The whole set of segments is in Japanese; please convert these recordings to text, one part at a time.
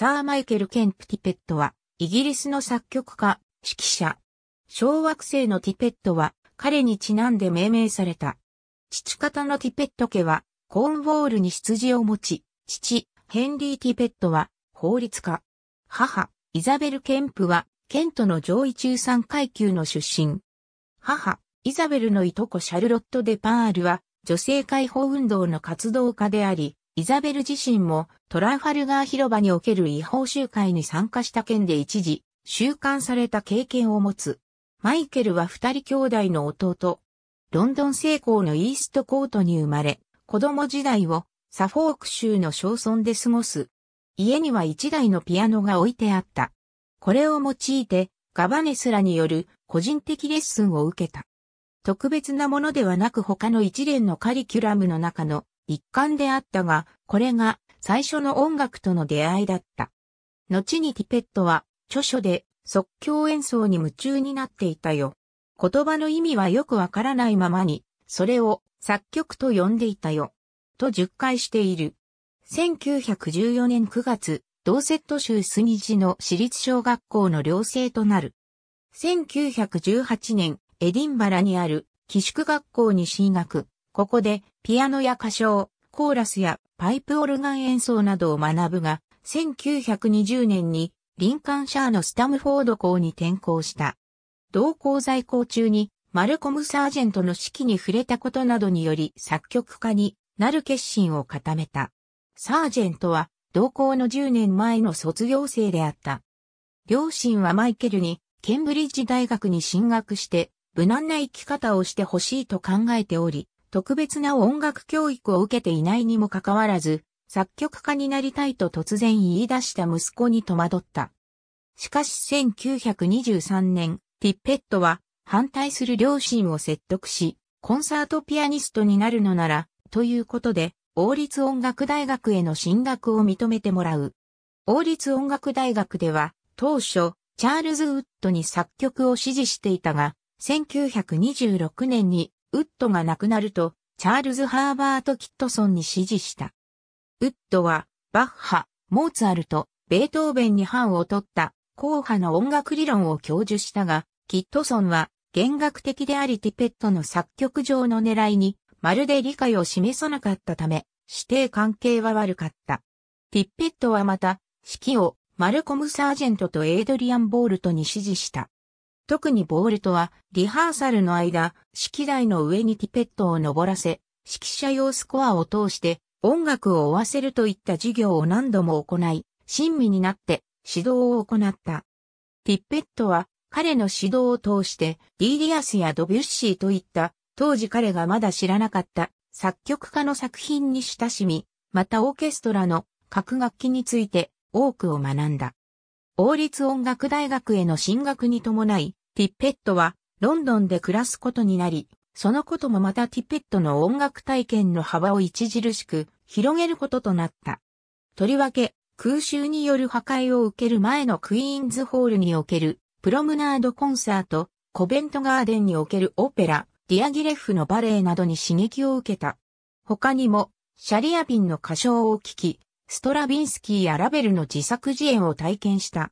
サー・マイケル・ケンプ・ティペットは、イギリスの作曲家、指揮者。小惑星のティペットは、彼にちなんで命名された。父方のティペット家は、コーンウォールに羊を持ち、父、ヘンリー・ティペットは、法律家。母、イザベル・ケンプは、ケントの上位中産階級の出身。母、イザベルのいとこシャルロット・デ・パールは、女性解放運動の活動家であり、イザベル自身もトランファルガー広場における違法集会に参加した件で一時収監された経験を持つ。マイケルは二人兄弟の弟。ロンドン成功のイーストコートに生まれ、子供時代をサフォーク州の小村で過ごす。家には一台のピアノが置いてあった。これを用いてガバネスらによる個人的レッスンを受けた。特別なものではなく他の一連のカリキュラムの中の一環であったが、これが最初の音楽との出会いだった。後にティペットは著書で即興演奏に夢中になっていたよ。言葉の意味はよくわからないままに、それを作曲と呼んでいたよ。と述回している。1914年9月、ドーセット州スニジの私立小学校の寮生となる。1918年、エディンバラにある寄宿学校に進学。ここでピアノや歌唱、コーラスやパイプオルガン演奏などを学ぶが、1920年にリンカンシャーのスタムフォード校に転校した。同校在校中にマルコム・サージェントの指揮に触れたことなどにより作曲家になる決心を固めた。サージェントは同校の10年前の卒業生であった。両親はマイケルにケンブリッジ大学に進学して無難な生き方をしてほしいと考えており、特別な音楽教育を受けていないにもかかわらず、作曲家になりたいと突然言い出した息子に戸惑った。しかし1923年、ティッペットは反対する両親を説得し、コンサートピアニストになるのなら、ということで、王立音楽大学への進学を認めてもらう。王立音楽大学では、当初、チャールズ・ウッドに作曲を指示していたが、1926年にウッドが亡くなると、チャールズ・ハーバート・キットソンに指示した。ウッドは、バッハ、モーツァルト、ベートーベンに反を取った、硬派の音楽理論を教授したが、キットソンは、弦楽的でありティペットの作曲上の狙いに、まるで理解を示さなかったため、指定関係は悪かった。ティッペットはまた、指揮をマルコム・サージェントとエイドリアン・ボールトに指示した。特にボールトは、リハーサルの間、指揮台の上にティペットを登らせ、指揮者用スコアを通して、音楽を追わせるといった授業を何度も行い、親身になって指導を行った。ティッペットは彼の指導を通してディーリアスやドビュッシーといった当時彼がまだ知らなかった作曲家の作品に親しみ、またオーケストラの各楽器について多くを学んだ。王立音楽大学への進学に伴い、ティッペットはロンドンで暮らすことになり、そのこともまたティッペットの音楽体験の幅を著しく広げることとなった。とりわけ、空襲による破壊を受ける前のクイーンズホールにおけるプロムナードコンサート、コベントガーデンにおけるオペラ、ディアギレフのバレエなどに刺激を受けた。他にも、シャリアビンの歌唱を聴き、ストラビンスキーやラベルの自作自演を体験した。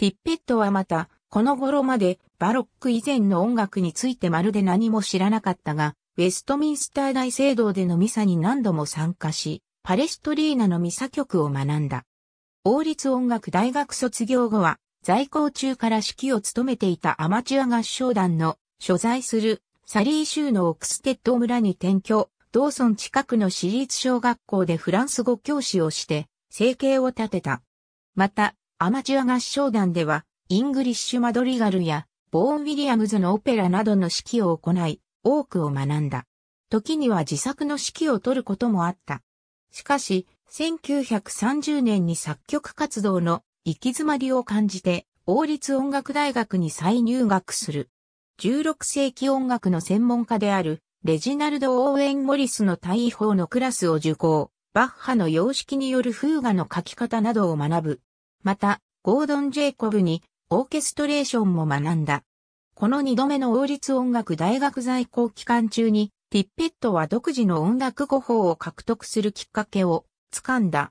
ティッペットはまた、この頃までバロック以前の音楽についてまるで何も知らなかったが、ウェストミンスター大聖堂でのミサに何度も参加し、パレストリーナのミサ曲を学んだ。王立音楽大学卒業後は、在校中から指揮を務めていたアマチュア合唱団の所在するサリー州のオクステッド村に転居、同村近くの私立小学校でフランス語教師をして、生計を立てた。また、アマチュア合唱団では、イングリッシュマドリガルや、ボーン・ウィリアムズのオペラなどの指揮を行い、多くを学んだ。時には自作の指揮を取ることもあった。しかし、1930年に作曲活動の行き詰まりを感じて、王立音楽大学に再入学する。16世紀音楽の専門家である、レジナルド・オーエン・モリスの大位法のクラスを受講、バッハの様式による風画の書き方などを学ぶ。また、ゴードン・ジェイコブにオーケストレーションも学んだ。この二度目の王立音楽大学在校期間中に、ティッペットは独自の音楽語法を獲得するきっかけを掴んだ。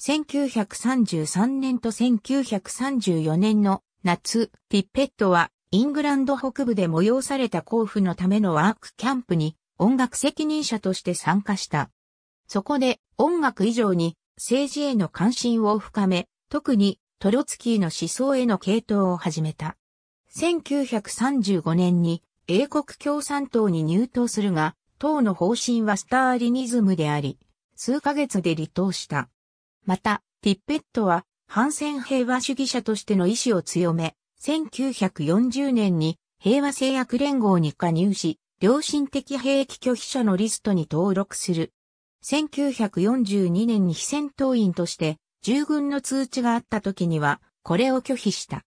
1933年と1934年の夏、ティッペットはイングランド北部で催された交付のためのワークキャンプに音楽責任者として参加した。そこで音楽以上に政治への関心を深め、特にトロツキーの思想への系統を始めた。1935年に英国共産党に入党するが、党の方針はスターリニズムであり、数ヶ月で離党した。また、ティッペットは反戦平和主義者としての意志を強め、1940年に平和制約連合に加入し、良心的兵器拒否者のリストに登録する。1942年に非戦闘員として従軍の通知があった時には、これを拒否した。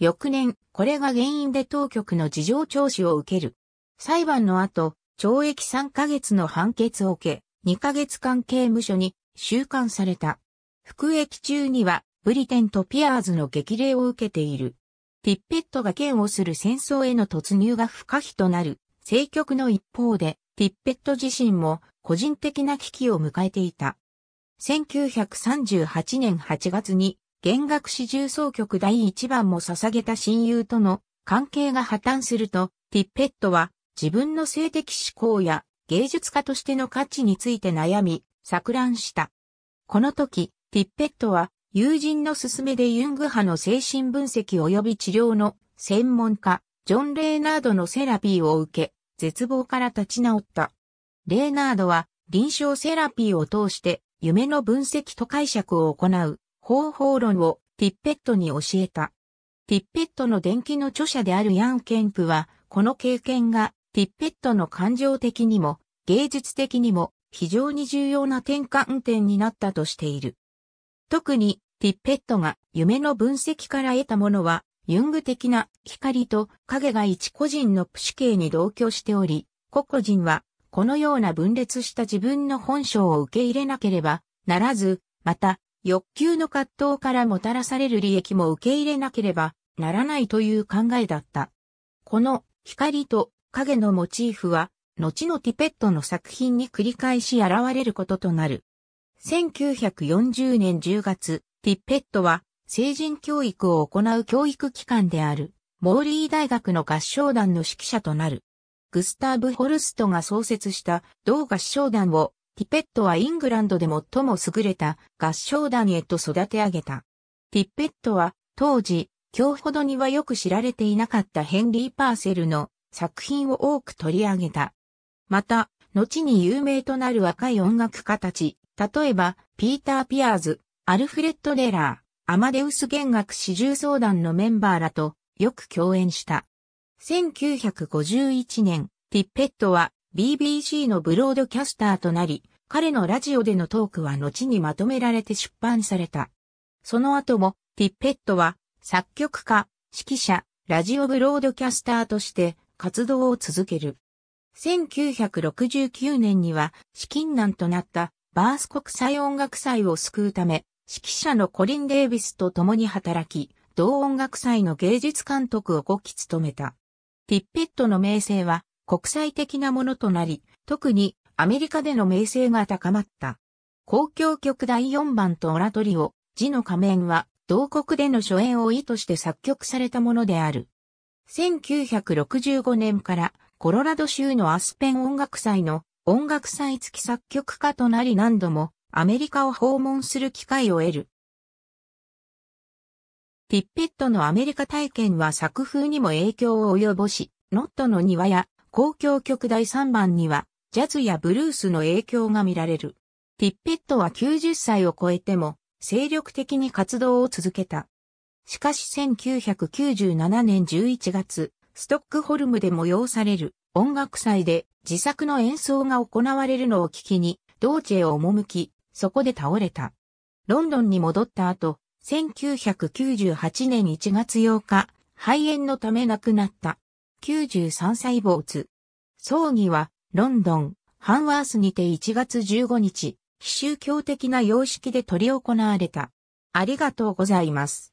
翌年、これが原因で当局の事情聴取を受ける。裁判の後、懲役3ヶ月の判決を受け、2ヶ月間刑務所に収監された。服役中には、ブリテンとピアーズの激励を受けている。ピッペットが剣をする戦争への突入が不可避となる政局の一方で、ピッペット自身も個人的な危機を迎えていた。1938年8月に、弦楽四重奏曲第1番も捧げた親友との関係が破綻すると、ィッペットは自分の性的思考や芸術家としての価値について悩み、錯乱した。この時、ィッペットは友人の勧めでユング派の精神分析及び治療の専門家、ジョン・レーナードのセラピーを受け、絶望から立ち直った。レーナードは臨床セラピーを通して夢の分析と解釈を行う方法論をティッペットに教えた。ティッペットの伝記の著者であるヤン・ケンプは、この経験がティッペットの感情的にも芸術的にも非常に重要な転換点になったとしている。特にティッペットが夢の分析から得たものは、ユング的な光と影が一個人のプシケに同居しており、個々人はこのような分裂した自分の本性を受け入れなければならず、また、欲求の葛藤からもたらされる利益も受け入れなければならないという考えだった。この光と影のモチーフは、後のティペットの作品に繰り返し現れることとなる。1940年10月、ティペットは成人教育を行う教育機関である、モーリー大学の合唱団の指揮者となる。グスターブ・ホルストが創設した同合唱団を、ティペットはイングランドで最も優れた合唱団へと育て上げた。ティペットは当時、今日ほどにはよく知られていなかったヘンリー・パーセルの作品を多く取り上げた。また、後に有名となる若い音楽家たち、例えば、ピーター・ピアーズ、アルフレッド・デーラー、アマデウス弦楽四重奏団のメンバーらとよく共演した。1951年、ィッペットは BBC のブロードキャスターとなり、彼のラジオでのトークは後にまとめられて出版された。その後も、ィッペットは作曲家、指揮者、ラジオブロードキャスターとして活動を続ける。1969年には資金難となったバース国際音楽祭を救うため、指揮者のコリン・デイビスと共に働き、同音楽祭の芸術監督を5期務めた。ピッペットの名声は国際的なものとなり、特にアメリカでの名声が高まった。公共曲第4番とオラトリオ、字の仮面は同国での初演を意図して作曲されたものである。1965年からコロラド州のアスペン音楽祭の音楽祭付き作曲家となり何度もアメリカを訪問する機会を得る。ピッペットのアメリカ体験は作風にも影響を及ぼし、ノットの庭や公共曲第3番には、ジャズやブルースの影響が見られる。ピッペットは90歳を超えても、精力的に活動を続けた。しかし1997年11月、ストックホルムで催される音楽祭で自作の演奏が行われるのを聞きに、ドーチェを赴き、そこで倒れた。ロンドンに戻った後、1998年1月8日、肺炎のため亡くなった。93歳坊主。葬儀は、ロンドン、ハンワースにて1月15日、非宗教的な様式で執り行われた。ありがとうございます。